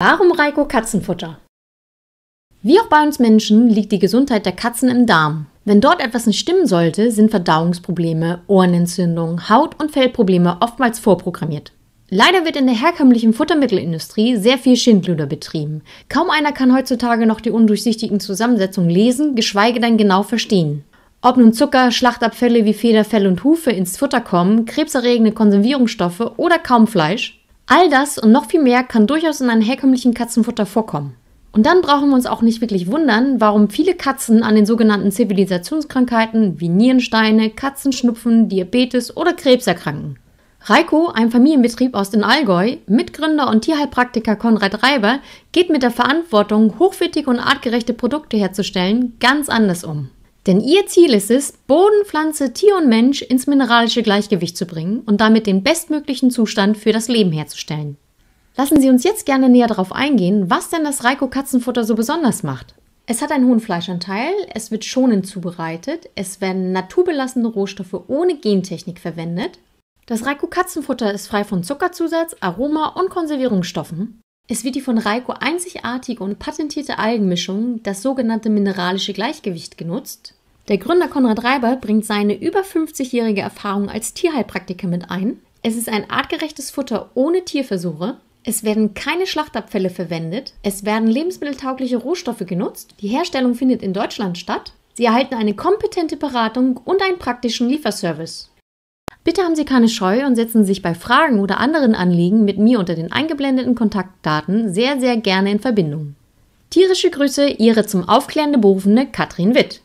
Warum Reiko Katzenfutter? Wie auch bei uns Menschen liegt die Gesundheit der Katzen im Darm. Wenn dort etwas nicht stimmen sollte, sind Verdauungsprobleme, Ohrenentzündungen, Haut- und Fellprobleme oftmals vorprogrammiert. Leider wird in der herkömmlichen Futtermittelindustrie sehr viel Schindluder betrieben. Kaum einer kann heutzutage noch die undurchsichtigen Zusammensetzungen lesen, geschweige denn genau verstehen. Ob nun Zucker, Schlachtabfälle wie Federfell und Hufe ins Futter kommen, krebserregende Konservierungsstoffe oder kaum Fleisch, All das und noch viel mehr kann durchaus in einem herkömmlichen Katzenfutter vorkommen. Und dann brauchen wir uns auch nicht wirklich wundern, warum viele Katzen an den sogenannten Zivilisationskrankheiten wie Nierensteine, Katzenschnupfen, Diabetes oder Krebs erkranken. Reiko, ein Familienbetrieb aus den Allgäu, Mitgründer und Tierheilpraktiker Konrad Reiber, geht mit der Verantwortung, hochwertige und artgerechte Produkte herzustellen, ganz anders um. Denn ihr Ziel ist es, Boden, Pflanze, Tier und Mensch ins mineralische Gleichgewicht zu bringen und damit den bestmöglichen Zustand für das Leben herzustellen. Lassen Sie uns jetzt gerne näher darauf eingehen, was denn das Reiko Katzenfutter so besonders macht. Es hat einen hohen Fleischanteil, es wird schonend zubereitet, es werden naturbelassene Rohstoffe ohne Gentechnik verwendet. Das Reiko Katzenfutter ist frei von Zuckerzusatz, Aroma und Konservierungsstoffen. Es wird die von Reiko einzigartige und patentierte Algenmischung, das sogenannte mineralische Gleichgewicht, genutzt. Der Gründer Konrad Reiber bringt seine über 50-jährige Erfahrung als Tierheilpraktiker mit ein. Es ist ein artgerechtes Futter ohne Tierversuche. Es werden keine Schlachtabfälle verwendet. Es werden lebensmitteltaugliche Rohstoffe genutzt. Die Herstellung findet in Deutschland statt. Sie erhalten eine kompetente Beratung und einen praktischen Lieferservice. Bitte haben Sie keine Scheu und setzen sich bei Fragen oder anderen Anliegen mit mir unter den eingeblendeten Kontaktdaten sehr, sehr gerne in Verbindung. Tierische Grüße, Ihre zum Aufklärende berufene Katrin Witt.